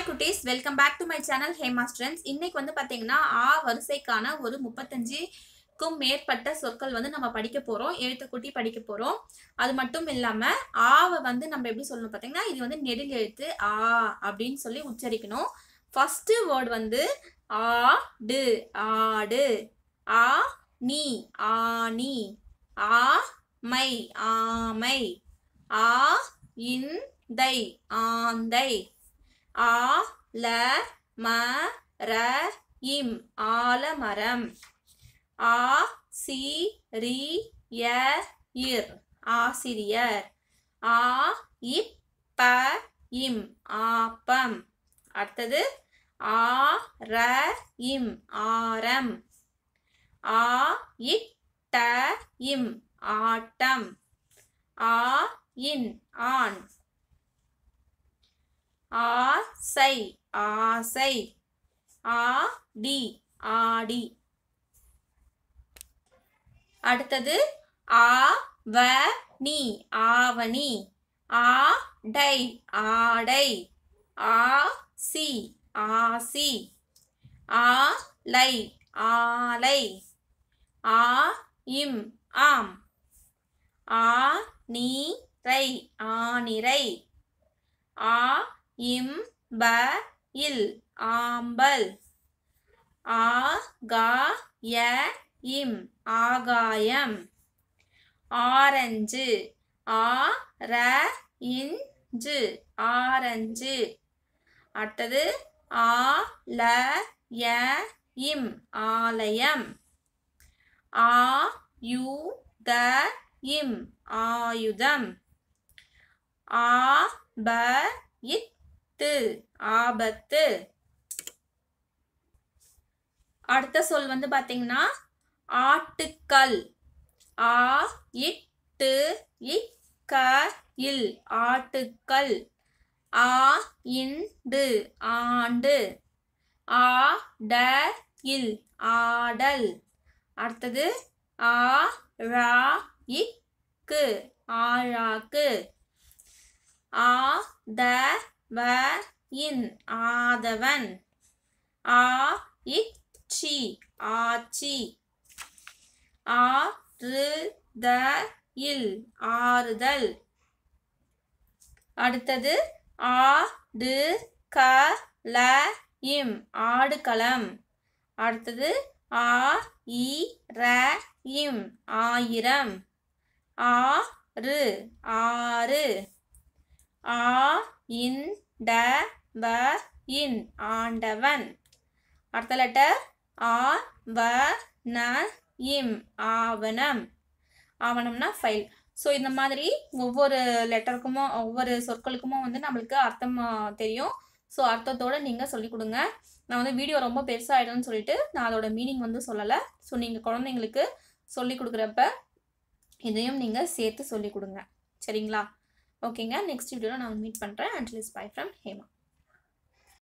hi குட்டீஸ் welcome back to my channel Hema strengths இன்னைக்கு வந்து பார்த்தீங்கன்னா ஆ வரிசைக்கான ஒரு முப்பத்தஞ்சுக்கும் மேற்பட்ட சொற்கள் வந்து நம்ம படிக்க போகிறோம் எழுத்துக்குட்டி படிக்க போகிறோம் அது மட்டும் இல்லாமல் ஆவை வந்து நம்ம எப்படி சொல்லணும் பார்த்தீங்கன்னா இது வந்து நெடில் எழுத்து ஆ அப்படின்னு சொல்லி உச்சரிக்கணும் ஃபஸ்ட்டு வேர்டு வந்து ஆ டு ஆடு ஆ நீ ஆ நீ ஆ மை ஆமை ஆ தை ஆந்தை ஆ ல ம ர இம் ஆலமரம் ஆ சி ரி இர் ஆசிரியர் ஆ இப் ப இம் ஆப்பம் அடுத்தது ஆ ர இம் ஆரம் ஆ இட் ட இம் ஆட்டம் ஆ இன் ஆண் ஆசை ஆசை ஆடி ஆடி அடுத்தது ஆ ஆவணி ஆடை ஆடை ஆசி ஆசி ஆலை ஆலை ஆ இம் ஆம் ஆ நீ ரை ஆனிரை ஆ இம் இல் ஆம்பல் ஆகாய இம் ஆகாயம் ஆரஞ்சு ஆ இஞ்சு ஆரஞ்சு அடுத்தது ஆ ய இம் ஆலயம் ஆயுத இம் ஆயுதம் ஆ ப இத் ஆபத்து ஆபத்து அடுத்த சொல் வந்து பாத்தீங்கன்னா ஆட்டுக்கல் ஆ இட்டு இக்க இல் ஆட்டுக்கல் ஆ இண்டு ஆண்டு ஆ ட இல் ஆடல் அடுத்தது ஆ ரா இக்கு ஆழாக்கு ஆ த வ இன் ஆதவன் ஆ இக் சி ஆச்சி ஆ த இல் ஆறுதல் அடுத்தது ஆ டு க ல இம் ஆடு களம் அடுத்தது ஆ இ ர இம் ஆயிரம் ஆறு ஆறு ஆ வ இன் ஆண்டவன் அடுத்த லெட்டர் ஆ வ ந இம் ஆவணம் ஆவணம்னா ஃபைல் ஸோ இந்த மாதிரி ஒவ்வொரு லெட்டருக்குமோ ஒவ்வொரு சொற்களுக்குமோ வந்து நம்மளுக்கு அர்த்தம் தெரியும் ஸோ அர்த்தத்தோடு நீங்கள் சொல்லிக் கொடுங்க நான் வந்து வீடியோ ரொம்ப பெருசாகிடும்னு சொல்லிட்டு நான் அதோட மீனிங் வந்து சொல்லலை ஸோ நீங்கள் குழந்தைங்களுக்கு சொல்லிக் கொடுக்குறப்ப இதையும் நீங்கள் சேர்த்து சொல்லிக் கொடுங்க சரிங்களா ஓகேங்க நெக்ஸ்ட் வீடியோவில் நான் மீட் பண்ணுறேன் and is bye from Hema